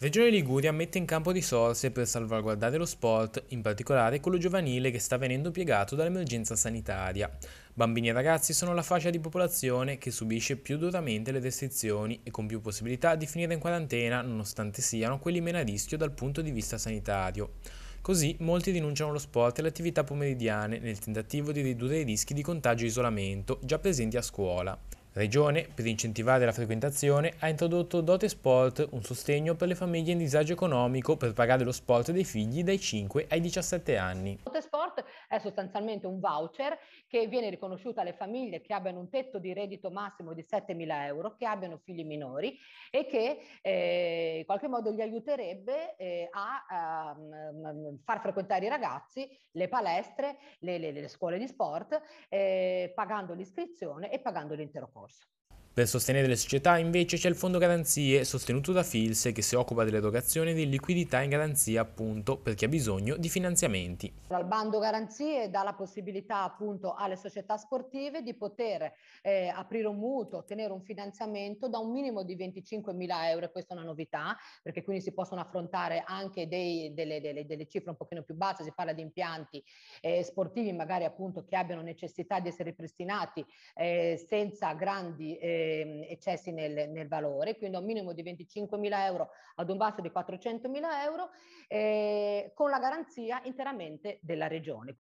Regione Liguria mette in campo risorse per salvaguardare lo sport, in particolare quello giovanile che sta venendo piegato dall'emergenza sanitaria. Bambini e ragazzi sono la fascia di popolazione che subisce più duramente le restrizioni e con più possibilità di finire in quarantena nonostante siano quelli meno a rischio dal punto di vista sanitario. Così molti denunciano lo sport e le attività pomeridiane nel tentativo di ridurre i rischi di contagio e isolamento già presenti a scuola. Regione, per incentivare la frequentazione, ha introdotto Dote Sport, un sostegno per le famiglie in disagio economico per pagare lo sport dei figli dai 5 ai 17 anni. Dote Sport è sostanzialmente un voucher che viene riconosciuto alle famiglie che abbiano un tetto di reddito massimo di 7.000 euro, che abbiano figli minori e che eh, in qualche modo gli aiuterebbe eh, a, a, ehm, a, ehm, far frequentare i ragazzi le palestre, le, le, le scuole di sport, eh, pagando l'iscrizione e pagando l'intero corso. Per sostenere le società invece c'è il fondo garanzie sostenuto da Fils che si occupa dell'erogazione di liquidità in garanzia appunto per chi ha bisogno di finanziamenti. Dal bando garanzie dà la possibilità appunto alle società sportive di poter eh, aprire un mutuo, ottenere un finanziamento da un minimo di 25 mila euro, questa è una novità perché quindi si possono affrontare anche dei, delle, delle, delle, cifre un pochino più basse, si parla di impianti eh, sportivi magari appunto che abbiano necessità di essere ripristinati eh, senza grandi eh, eh, eccessi nel, nel, valore, quindi a un minimo di 25.000 euro ad un basso di 400.000 euro, eh, con la garanzia interamente della regione.